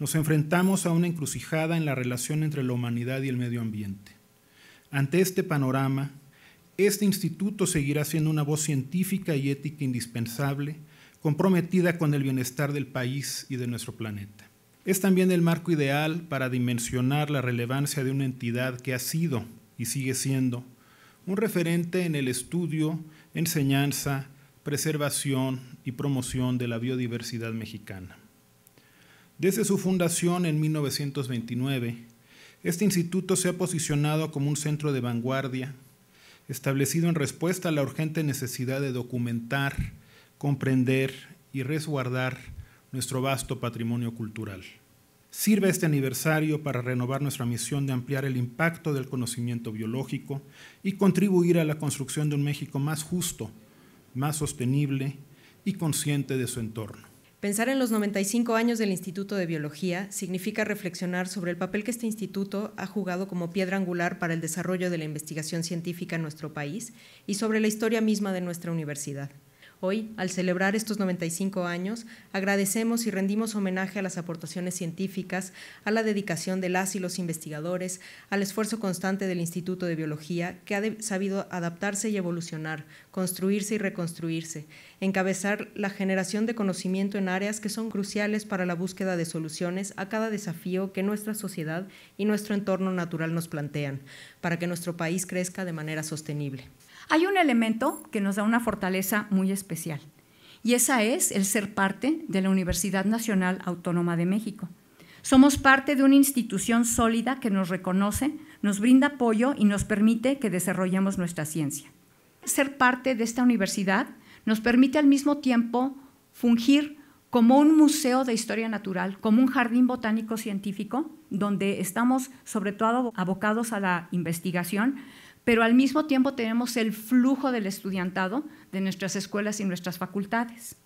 nos enfrentamos a una encrucijada en la relación entre la humanidad y el medio ambiente. Ante este panorama, este instituto seguirá siendo una voz científica y ética indispensable, comprometida con el bienestar del país y de nuestro planeta. Es también el marco ideal para dimensionar la relevancia de una entidad que ha sido y sigue siendo un referente en el estudio, enseñanza, preservación y promoción de la biodiversidad mexicana. Desde su fundación en 1929, este instituto se ha posicionado como un centro de vanguardia, establecido en respuesta a la urgente necesidad de documentar, comprender y resguardar nuestro vasto patrimonio cultural. Sirve este aniversario para renovar nuestra misión de ampliar el impacto del conocimiento biológico y contribuir a la construcción de un México más justo, más sostenible y consciente de su entorno. Pensar en los 95 años del Instituto de Biología significa reflexionar sobre el papel que este instituto ha jugado como piedra angular para el desarrollo de la investigación científica en nuestro país y sobre la historia misma de nuestra universidad. Hoy, al celebrar estos 95 años, agradecemos y rendimos homenaje a las aportaciones científicas, a la dedicación de las y los investigadores, al esfuerzo constante del Instituto de Biología, que ha sabido adaptarse y evolucionar, construirse y reconstruirse, encabezar la generación de conocimiento en áreas que son cruciales para la búsqueda de soluciones a cada desafío que nuestra sociedad y nuestro entorno natural nos plantean, para que nuestro país crezca de manera sostenible. Hay un elemento que nos da una fortaleza muy especial y esa es el ser parte de la Universidad Nacional Autónoma de México. Somos parte de una institución sólida que nos reconoce, nos brinda apoyo y nos permite que desarrollemos nuestra ciencia. Ser parte de esta universidad nos permite al mismo tiempo fungir como un museo de historia natural, como un jardín botánico científico, donde estamos sobre todo abocados a la investigación, pero al mismo tiempo tenemos el flujo del estudiantado de nuestras escuelas y nuestras facultades.